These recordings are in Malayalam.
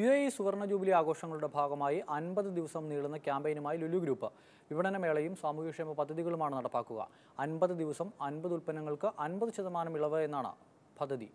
യു എ ഇ സുവർണ ജൂബിലി ആഘോഷങ്ങളുടെ ഭാഗമായി അൻപത് ദിവസം നീളുന്ന ക്യാമ്പയിനുമായി ലുലു ഗ്രൂപ്പ് വിപണനമേളയും സാമൂഹ്യക്ഷേമ പദ്ധതികളുമാണ് നടപ്പാക്കുക അൻപത് ദിവസം അൻപത് ഉൽപ്പന്നങ്ങൾക്ക് അൻപത് ശതമാനം ഇളവ് എന്നാണ് പദ്ധതി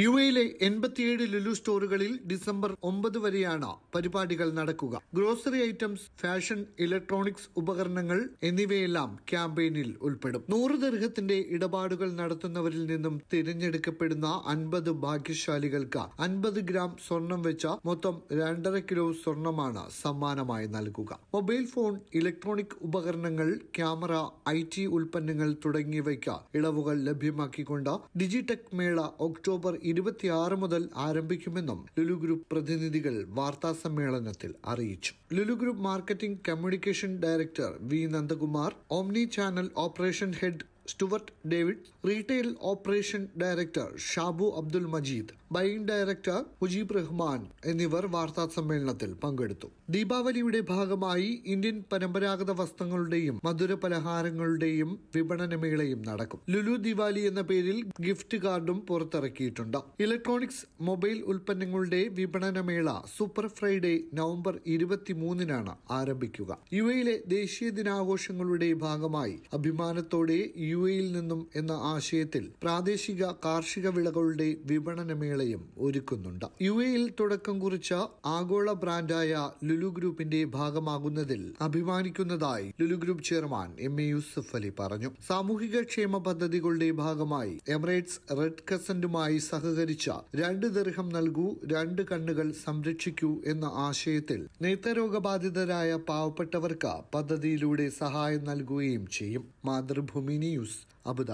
യു എയിലെ എൺപത്തിയേഴ് ലുലു സ്റ്റോറുകളിൽ ഡിസംബർ ഒമ്പത് വരെയാണ് പരിപാടികൾ നടക്കുക ഗ്രോസറി ഐറ്റംസ് ഫാഷൻ ഇലക്ട്രോണിക്സ് ഉപകരണങ്ങൾ എന്നിവയെല്ലാം ക്യാമ്പയിനിൽ ഉൾപ്പെടും നൂറ് ദീർഘത്തിന്റെ ഇടപാടുകൾ നടത്തുന്നവരിൽ നിന്നും തിരഞ്ഞെടുക്കപ്പെടുന്ന അൻപത് ഭാഗ്യശാലികൾക്ക് അൻപത് ഗ്രാം സ്വർണം വെച്ച മൊത്തം രണ്ടര കിലോ സ്വർണമാണ് സമ്മാനമായി നൽകുക മൊബൈൽ ഫോൺ ഇലക്ട്രോണിക് ഉപകരണങ്ങൾ ക്യാമറ ഐ ഉൽപ്പന്നങ്ങൾ തുടങ്ങിയവയ്ക്ക് ഇളവുകൾ ലഭ്യമാക്കിക്കൊണ്ട് ഡിജിടെക് മേള ഒക്ടോബർ ഇരുപത്തിയാറ് മുതൽ ആരംഭിക്കുമെന്നും ലുലു ഗ്രൂപ്പ് പ്രതിനിധികൾ വാർത്താ സമ്മേളനത്തിൽ അറിയിച്ചു Lulu group marketing communication director V Nandakumar omni channel operation head Stuart David retail operation director Shabu Abdul Majeed ബൈൻ ഡയറക്ടർ മുജീബ് റഹ്മാൻ എന്നിവർ വാർത്താ സമ്മേളനത്തിൽ പങ്കെടുത്തു ദീപാവലിയുടെ ഭാഗമായി ഇന്ത്യൻ പരമ്പരാഗത വസ്ത്രങ്ങളുടെയും മധുര പലഹാരങ്ങളുടെയും വിപണനമേളയും നടക്കും ലുലു ദിവാലി എന്ന പേരിൽ ഗിഫ്റ്റ് കാർഡും പുറത്തിറക്കിയിട്ടുണ്ട് ഇലക്ട്രോണിക്സ് മൊബൈൽ ഉൽപ്പന്നങ്ങളുടെ വിപണനമേള സൂപ്പർ ഫ്രൈഡേ നവംബർ ഇരുപത്തിമൂന്നിനാണ് ആരംഭിക്കുക യു എയിലെ ദേശീയ ദിനാഘോഷങ്ങളുടെ ഭാഗമായി അഭിമാനത്തോടെ യു എയിൽ നിന്നും എന്ന ആശയത്തിൽ പ്രാദേശിക കാർഷിക വിളകളുടെ വിപണനമേള മേളയും ഒരുക്കുന്നുണ്ട് യു എയിൽ തുടക്കം കുറിച്ച ആഗോള ബ്രാൻഡായ ലുലു ഗ്രൂപ്പിന്റെ ഭാഗമാകുന്നതിൽ അഭിമാനിക്കുന്നതായി Lulu group chairman M A Yusuf Ali പറഞ്ഞു സാമൂഹിക ക്ഷേമ പദ്ധതികളുടെ ഭാഗമായി എമിറേറ്റ്സ് റെഡ് കസന്റുമായി സഹകരിച്ച രണ്ട് ദീർഘം നൽകൂ രണ്ട് കണ്ണുകൾ സംരക്ഷിക്കൂ എന്ന ആശയത്തിൽ നേത്രരോഗബാധിതരായ പാവപ്പെട്ടവർക്ക് പദ്ധതിയിലൂടെ സഹായം നൽകുകയും ചെയ്യും മാതൃഭൂമി ന്യൂസ് അബുദാബി